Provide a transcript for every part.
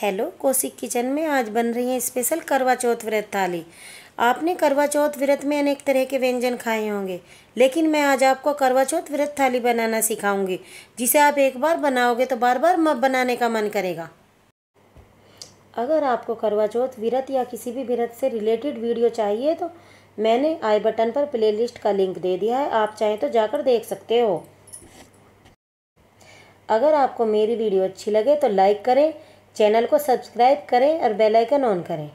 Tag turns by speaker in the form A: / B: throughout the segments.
A: hello Kaushik kitchen में आज बन रही है स्पेशल करवा चौथ व्रत थाली आपने करवा चौथ व्रत में अनेक तरह के व्यंजन खाए होंगे लेकिन मैं आज आपको करवा चौथ व्रत थाली बनाना सिखाऊंगी जिसे आप एक बार बनाओगे तो बार बार मत बनाने का मन करेगा अगर आपको करवा चौथ व्रत या किसी भी व्रत से रिलेटेड वीडियो चाहिए तो मैंने आई बटन पर प्ले का लिंक दे दिया है आप चाहें तो जाकर देख सकते हो अगर आपको मेरी वीडियो अच्छी लगे तो लाइक करें चैनल को सब्सक्राइब करें और बेल आइकन ऑन करें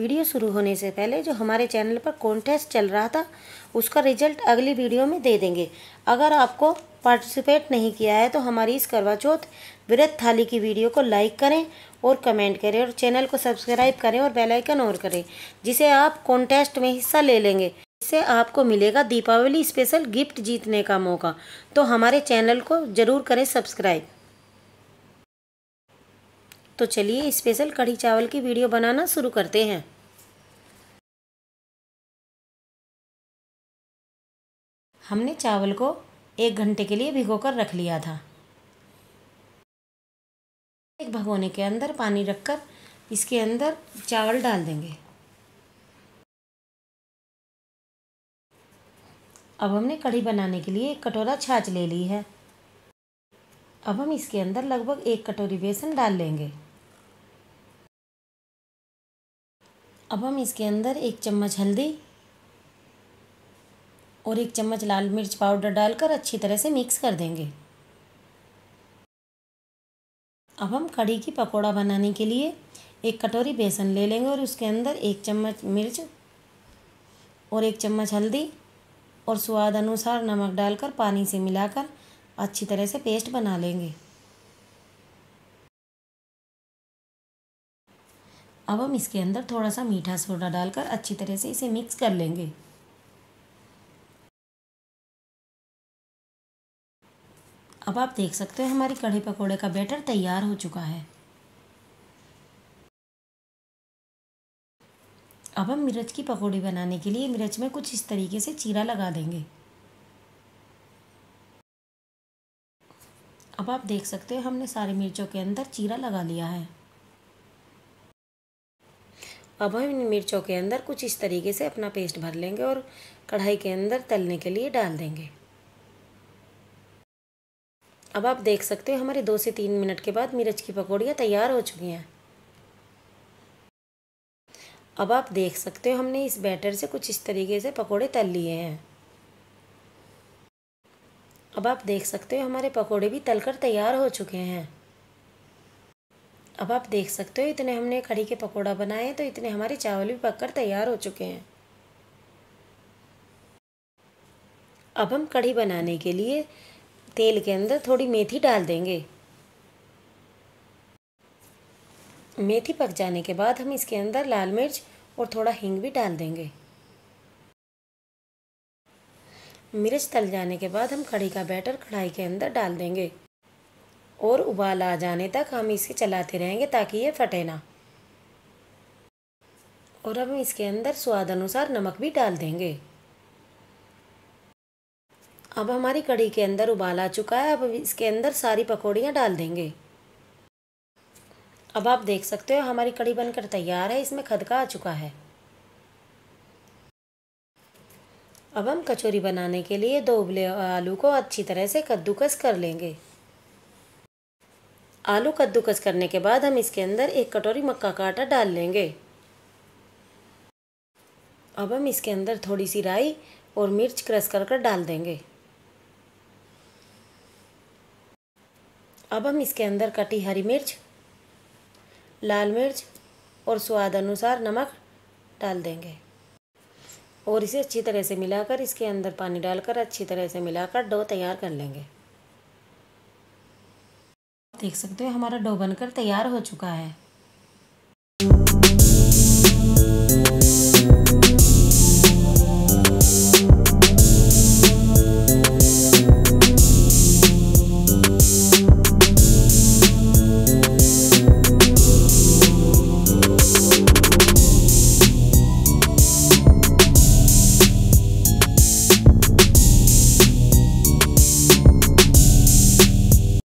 A: वीडियो शुरू होने से पहले जो हमारे चैनल पर कॉन्टेस्ट चल रहा था उसका रिजल्ट अगली वीडियो में दे देंगे अगर आपको पार्टिसिपेट नहीं किया है तो हमारी इस करवा चौथ व्रत थाली की वीडियो को लाइक करें और कमेंट करें और चैनल को सब्सक्राइब करें और बेल आइकन ऑन करें जिसे आप कॉन्टेस्ट में हिस्सा ले लेंगे इससे आपको मिलेगा दीपावली स्पेशल गिफ्ट जीतने का मौका तो हमारे चैनल को ज़रूर करें सब्सक्राइब तो चलिए स्पेशल कढ़ी चावल की वीडियो बनाना शुरू करते हैं हमने चावल को एक घंटे के लिए भिगोकर रख लिया था एक भगोने के अंदर पानी रखकर इसके अंदर चावल डाल
B: देंगे अब हमने कढ़ी बनाने के लिए एक कटोरा छाछ ले ली है अब हम इसके अंदर
A: लगभग एक कटोरी बेसन डाल लेंगे अब हम इसके अंदर एक चम्मच हल्दी और एक चम्मच लाल मिर्च पाउडर डालकर अच्छी तरह से मिक्स कर देंगे अब हम कड़ी की पकौड़ा बनाने के लिए एक कटोरी बेसन ले लेंगे और उसके अंदर एक चम्मच मिर्च और एक चम्मच हल्दी और स्वाद अनुसार नमक डालकर पानी से मिलाकर अच्छी तरह से पेस्ट बना लेंगे अब हम इसके अंदर थोड़ा सा
B: मीठा सोडा डालकर अच्छी तरह से इसे मिक्स कर लेंगे अब आप देख सकते हो हमारी कढ़ी पकौड़े का बैटर
A: तैयार हो चुका है अब हम मिर्च की पकौड़ी बनाने के लिए मिर्च में कुछ इस तरीके से चीरा लगा देंगे अब आप देख सकते हो हमने सारी मिर्चों के अंदर चीरा लगा लिया है अब हम इन मिर्चों के अंदर कुछ इस तरीके से अपना पेस्ट भर लेंगे और कढ़ाई के अंदर तलने के लिए डाल देंगे अब आप देख सकते हो हमारे दो से तीन मिनट के बाद मिर्च की पकौड़ियाँ तैयार हो चुकी हैं अब आप देख सकते हो हमने इस बैटर से कुछ इस तरीके से पकोड़े तल लिए हैं अब आप देख सकते हो हमारे पकोड़े भी तलकर तैयार हो चुके हैं अब आप देख सकते हो इतने हमने कड़ी के पकौड़ा बनाए तो इतने हमारे चावल भी पककर तैयार हो चुके हैं अब हम कढ़ी बनाने के लिए तेल के अंदर थोड़ी मेथी डाल देंगे मेथी पक जाने के बाद हम इसके अंदर लाल मिर्च और थोड़ा हींग भी डाल देंगे मिर्च तल जाने के बाद हम कढ़ी का बैटर कढ़ाई के अंदर डाल देंगे और उबाल आ जाने तक हम इसे चलाते रहेंगे ताकि ये फटे ना और हम इसके अंदर स्वाद अनुसार नमक भी डाल देंगे अब हमारी कड़ी के अंदर उबाल आ चुका है अब इसके अंदर सारी पकौड़ियाँ डाल देंगे अब आप देख सकते हो हमारी कड़ी बनकर तैयार है इसमें खदका आ चुका है अब हम कचौरी बनाने के लिए दो उबले आलू को अच्छी तरह से कद्दूकस कर लेंगे आलू कद्दूकस करने के बाद हम इसके अंदर एक कटोरी मक्का का आटा डाल लेंगे अब हम इसके अंदर थोड़ी सी राई और मिर्च क्रश कर कर डाल देंगे अब हम इसके अंदर कटी हरी मिर्च लाल मिर्च और स्वाद अनुसार नमक डाल देंगे और इसे अच्छी तरह से मिलाकर इसके अंदर पानी डालकर अच्छी तरह से मिलाकर डो तैयार कर लेंगे देख सकते हो हमारा डो बनकर तैयार हो चुका है